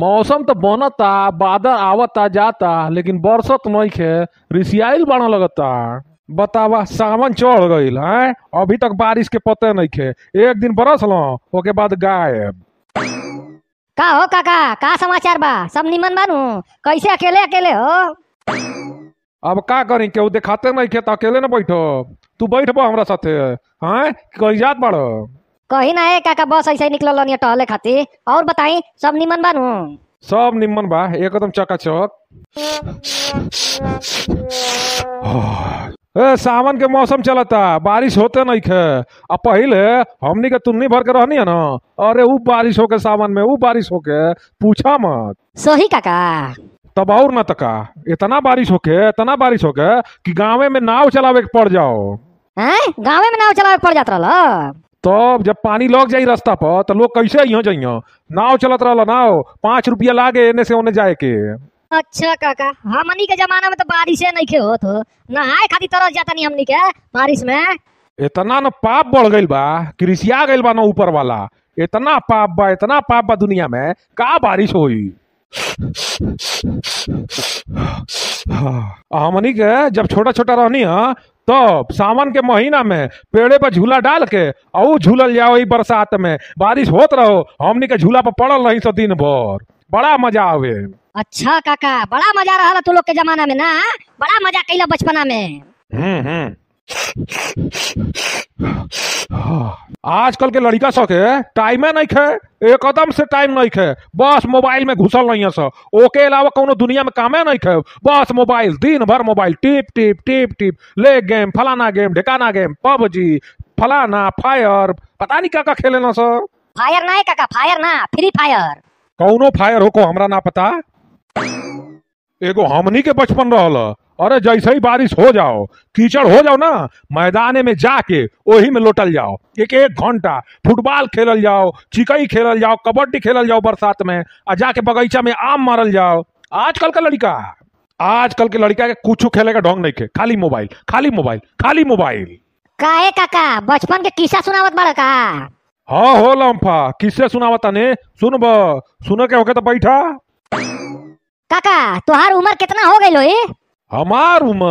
मौसम तो बनता बादल आवता जाता लेकिन बरसत तो नहीं नइखे रिसियाइल बाढ़ लगता बतावा सावन चढ़ गई है अभी तक बारिश के पते नहीं खे एक दिन बरस लो ओके बाद गायब का हो काका का समाचार बा सब निमन बानू कैसे अकेले अकेले हो अब का करी केहू देखाते नहीं खे तो अकेले ना बैठो तू बैठबो हमरा साथे हाँ कही जात बाड़ो कहीं ना है काका बस ऐसे ही निकलल निया टहले खातिर और बताई सब निमन बानू सब निमन बा एकदम चकाचक ए सावन के मौसम चलता बारिश होते नहीं खे अब पहले हमनी के तुन्नी भर के रहनी है ना अरे वो बारिश होके सावन में वो बारिश होके पूछा मत सही काका तब और ना तका इतना बारिश होके इतना बारिश होके कि गांवे में नाव चलावे के पड़ जाओ हैं गांवे में नाव चलावे के पड़ जात रहल तब तो जब पानी लग जाए रास्ता पर तो लोग कैसे यहाँ जइयो नाव चलत रहा नाव पाँच रुपया लागे एने से ओने जाए के अच्छा काका हमनी के जमाना में तो बारिशे नहीं के होत हो नहाए खातिर तरस जाता नहीं हमनी के बारिश में इतना न पाप बढ़ गई बा कृषिया गई बा ना ऊपर वाला इतना पाप बा इतना पाप बा दुनिया में का बारिश होई हमनी के जब छोटा छोटा रहनी हा तब सावन के महीना में पेड़े पर झूला डाल के और झूलल जाओ बरसात में बारिश होत रहो हम के झूला पर पड़ल रही सो तो दिन भर बड़ा मजा आवे अच्छा काका बड़ा मजा रहा तू तो लोग के जमाना में ना बड़ा मजा कैला बचपना में हम्म हम्म आजकल के लड़का सब के टाइमे नहीं खे एकदम से टाइम नहीं खे बस मोबाइल में घुसल नहीं है सर ओके अलावा कोनो दुनिया में कामे नहीं खे बस मोबाइल दिन भर मोबाइल टिप टिप टिप टिप ले गेम फलाना गेम ढिकाना गेम पबजी फलाना फायर पता नहीं क्या खेले ना सर फायर ना है काका फायर ना फ्री फायर कौनो फायर हो को हमरा ना पता एगो हमनी के बचपन रहल अरे जैसे ही बारिश हो जाओ कीचड़ हो जाओ ना मैदान में जाके वही में लोटल जाओ एक एक घंटा फुटबॉल खेलल जाओ चिकई खेलल जाओ कबड्डी खेलल जाओ बरसात में आ जाके बगीचा में आम मारल जाओ आजकल का लड़का आजकल के लड़का के कुछ खेले का ढोंग नहीं खे खाली मोबाइल खाली मोबाइल खाली मोबाइल काहे काका बचपन के किस्सा सुनावत बड़ा का हाँ हो लम्फा किस्से सुनावत ने सुन सुन के होके तो बैठा काका तुहार उम्र कितना हो गई लोई हमार उम्र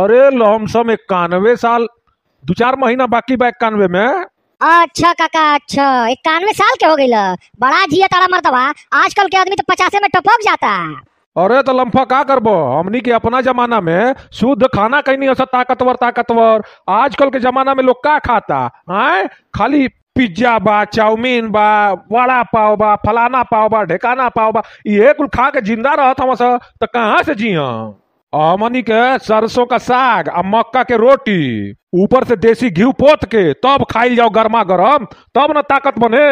अरे लमसम इक्यानवे साल दो चार महीना बाकी बा इक्यानवे में अच्छा काका अच्छा इक्यानवे साल के हो गई बड़ा जिया तारा मरतबा आजकल के आदमी तो पचासे में टपक जाता अरे तो लम्फा का करबो हमनी के अपना जमाना में शुद्ध खाना कहीं नहीं होता ताकतवर ताकतवर आजकल के जमाना में लोग का खाता है खाली पिज्जा बा चाउमीन बा वड़ा पाव बा फलाना पाव बा ढेकाना पाव बा ये कुल खा के जिंदा रहता हम तो कहाँ से जी हम हमनी के सरसों का साग आ मक्का के रोटी ऊपर से देसी घी पोत के तब खाइल जाओ गर्मा गरम तब न ताकत बने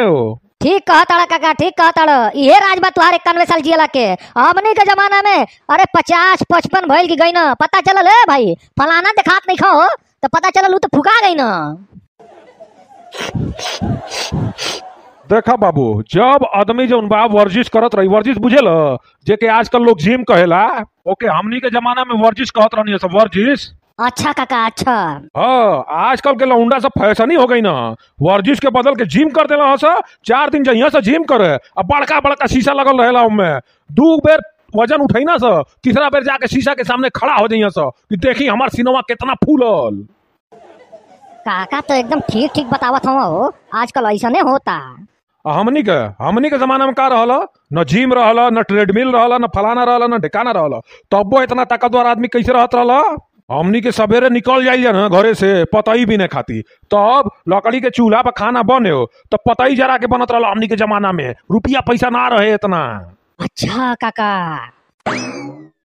ठीक कहा ताड़ा काका ठीक कहा ताड़ा ये राज बा तुहार इक्यानवे साल जियला के हमने के जमाना में अरे पचास पचपन भैल की गई ना पता चल है भाई फलाना देखात नहीं खाओ तो पता चलल तो फुका गई ना देखा बाबू जब आदमी जो बा वर्जिश करत रही वर्जिश बुझेल जे के आजकल लोग जिम कहेला ओके हमनी के जमाना में वर्जिश कहत रहनी सब वर्जिश अच्छा काका अच्छा हाँ आजकल के लौंडा सब फैशन ही हो गई ना वर्जिश के बदल के जिम कर देला हाँ सा चार दिन जहिया से जिम करे अब बड़का बड़का शीशा लगल रहेला उमे दू बेर वजन उठाई ना सर तीसरा बेर जाके शीशा के सामने खड़ा हो जाइए सर कि देखी हमार सिनेमा कितना फूलल काका तो एकदम ठीक ठीक बतावत हो आजकल ऐसा नहीं होता हमनी के के जमाना में का रहल न जिम रहल न ट्रेडमिल रहल न फलाना रहल न ढिकाना रहल तबो इतना ताकतवर आदमी कैसे रहत रहल हमनी के सवेरे निकल जाइए ना घरे से पतई भी नहीं खाती तब लकड़ी के चूल्हा पर खाना बने हो तो पतई जरा के बनत रहल हमनिक के जमाना में रुपया पैसा ना रहे इतना अच्छा काका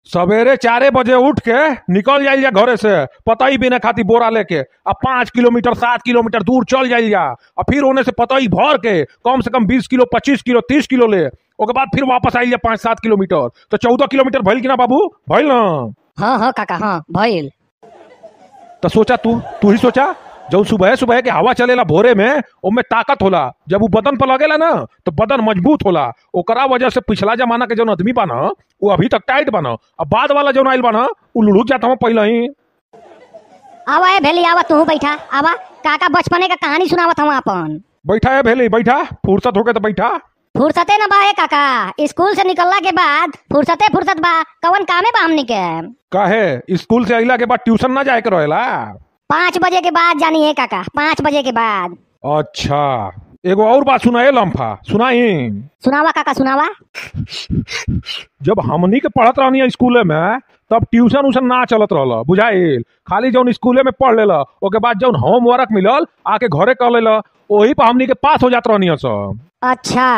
सवेरे चारे बजे उठ के निकल जाइल जा घरे से पतई बिना खाती बोरा लेके अब पाँच किलोमीटर सात किलोमीटर दूर चल जाइल जा और फिर होने से पतई भर के कम से कम बीस किलो पच्चीस किलो तीस किलो ले ओके बाद फिर वापस आइल जा पाँच सात किलोमीटर तो चौदह किलोमीटर भैल की ना बाबू भैल ना हाँ हाँ काका हाँ भैल तो सोचा तू तू ही सोचा जब सुबह सुबह के हवा चलेला भोरे में उनमें ताकत होला जब वो बदन पर लगेला ना तो बदन मजबूत होला ओकरा वजह से पिछला जमाना के जो आदमी बना वो अभी तक टाइट बना अब बाद वाला जो आयल बना वो लुढ़क जाता हूँ पहले ही आवा है भेली आवा तू बैठा आवा काका बचपने का कहानी सुनावत हम अपन बैठा है भेली बैठा फुर्सत होके तो बैठा फुर्सते ना बा काका स्कूल से निकलला के बाद फुर्सते फुर्सत बा कवन कामे बा हमनी के काहे स्कूल से आइला के बाद ट्यूशन ना जाए के रहेला पाँच बजे के बाद जानी है काका पाँच बजे के बाद अच्छा एगो और बात सुना सुनाए लम्फा सुनाई सुनावा काका सुनावा जब हमनी के पढ़त रहनी स्कूले में तब ट्यूशन उशन ना चलत रहल बुझाइल खाली जौन स्कूल में पढ़ लेला ओके बाद जौन होमवर्क मिलल आके घरे कर लेला वही पर हमनी के पास हो जात रहनी सब अच्छा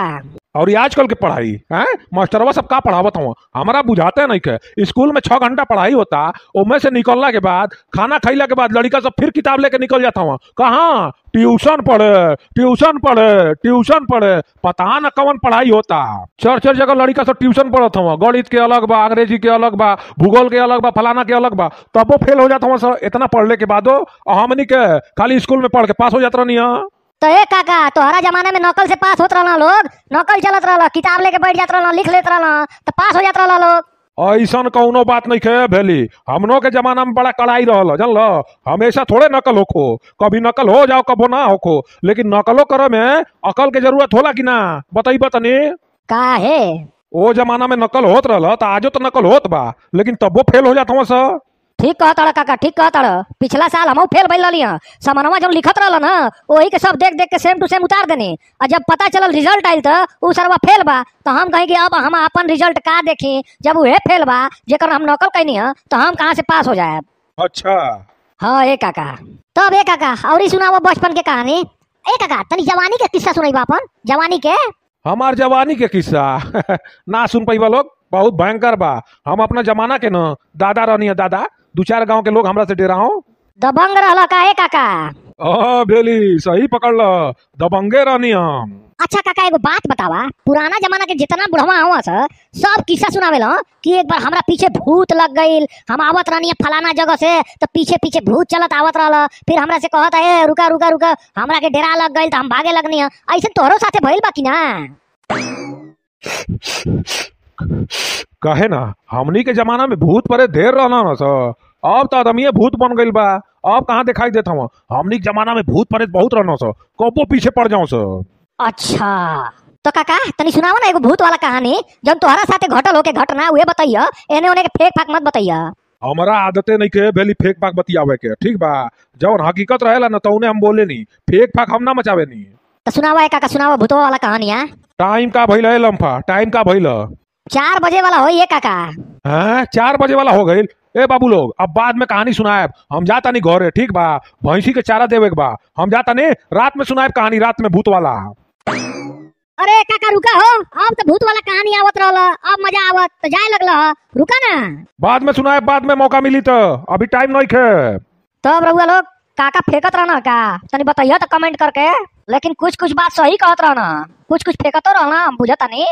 और ये आजकल की पढ़ाई है मास्टरवा सब का पढ़ावत हूँ हमारा बुझाते नहीं के स्कूल में छः घंटा पढ़ाई होता उनमें से निकलना के बाद खाना खैला के बाद लड़का सब फिर किताब लेके निकल जाता हूँ कहाँ ट्यूशन पढ़े ट्यूशन पढ़े ट्यूशन पढ़े पता न कवन पढ़ाई होता चर चर जगह लड़का सब ट्यूशन पढ़ा हूँ गणित के अलग बा अंग्रेजी के अलग बा भूगोल के अलग बा फलाना के अलग बा तबो फेल हो जाता हूँ सर इतना पढ़ने के बाद हमनिक खाली स्कूल में पढ़ के पास हो जाता रही तो ए काका तोहरा जमाने में नकल से पास होत रहना लोग नकल चलत रहला किताब लेके बैठ जात रहना लिख लेत रहना तो पास हो जात रहला लोग ऐसा कौनो बात नहीं खे भेली हमनो के जमाना में बड़ा कड़ाई रहल जानल हमेशा थोड़े नकल होखो कभी नकल हो जाओ कबो ना होखो लेकिन नकलो करे में अकल के जरूरत होला कि ना बताई बतनी का है ओ जमाना में नकल होत रहल तो आजो तो नकल होत बा लेकिन तबो फेल हो जात हूँ सर ठीक कह तड़ काका ठीक कह तड़ पिछला साल हम फेल भैल रही समनवा जो लिखत रहा ना वही के सब देख देख के सेम टू सेम उतार देने आ जब पता चलल रिजल्ट आयल तो उ सरवा फेल बा तो हम कहें कि अब हम अपन रिजल्ट का देखी जब वह फेल बा जेकर हम नकल कैनी है तो हम कहाँ से पास हो जाए अच्छा हाँ ए काका तब ए काका और सुनाओ बचपन के कहानी ए काका तनी जवानी के किस्सा सुनाई अपन जवानी के हमार जवानी के किस्सा ना सुन पैबा लोग बहुत भयंकर बा हम अपना जमाना के न दादा रहनी है दादा दो चार गाँव के लोग हमारा से डेरा हो दबंग रहला काहे काका हाँ भेली सही पकड़ ल दबंगे रहनी हम अच्छा काका एगो बात बतावा पुराना जमाना के जितना बुढ़वा हुआ सर सब किस्सा सुनावे लो कि एक बार हमरा पीछे भूत लग गई हम आवत रहनी है फलाना जगह से तो पीछे पीछे भूत चलत आवत रहा फिर हमरा से कहत है रुका रुका रुका हमरा के डेरा लग गई तो हम भागे लगनी है ऐसे तोहरों साथे भइल बाकी ना कहे ना हमनी के जमाना में भूत परे ढेर रहना ना सर अब तो आदमी भूत बन गई बा अब कहाँ दिखाई देता हूँ हमनी के जमाना में भूत परे बहुत रहना सर कबो पीछे पड़ जाऊँ सर अच्छा तो काका तनी सुनाओ ना एगो भूत वाला कहानी जब तुम्हारा साथ घटल होके घटना उहे बताइए एने उने के फेक फाक मत बताइए हमारा आदते नहीं के बेली फेक फाक बतियावे के ठीक बा जब हकीकत रहेला ना तो तौने हम बोले नहीं फेक फाक हम ना मचावे नहीं तो सुनावा है काका सुनावा भूतवा वाला कहानी टाइम का भइल है लंफा टाइम का भइल चार बजे वाला हो ये काका हाँ चार बजे वाला हो गई ए बाबू लोग अब बाद में कहानी सुनाए हम जाता नहीं घोरे ठीक बा भैंसी के चारा देवे के बा हम जाता नहीं रात में सुनाए कहानी रात में भूत वाला अरे काका रुका हो अब तो भूत वाला कहानी आवत रहल अब मजा आवत तो जाए लगल रुका ना बाद में सुनाए बाद में मौका मिली तो अभी टाइम नहीं खे तब रहुआ लोग काका फेंकत रहना का तनी बताइए तो कमेंट करके लेकिन कुछ कुछ बात सही कहत रहना कुछ कुछ फेंकतो रहना बुझता नहीं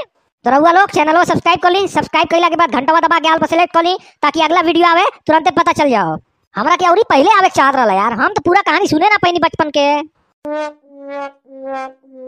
तो रउआ लोग चैनल को सब्सक्राइब कर ली सब्सक्राइब कैला के बाद घंटा दबा के सिलेक्ट पर कर ली ताकि अगला वीडियो आवे तुरंत पता चल जाओ हमारा क्या और पहले आवे चाह रहा यार हम तो पूरा कहानी सुने ना पैनी बचपन के